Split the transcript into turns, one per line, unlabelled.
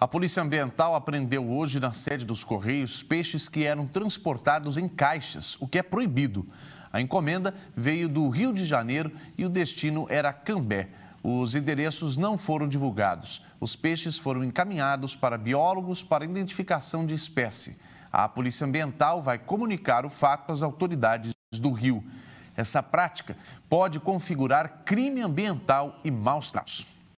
A Polícia Ambiental apreendeu hoje na sede dos Correios peixes que eram transportados em caixas, o que é proibido. A encomenda veio do Rio de Janeiro e o destino era Cambé. Os endereços não foram divulgados. Os peixes foram encaminhados para biólogos para identificação de espécie. A Polícia Ambiental vai comunicar o fato às autoridades do Rio. Essa prática pode configurar crime ambiental e maus tratos.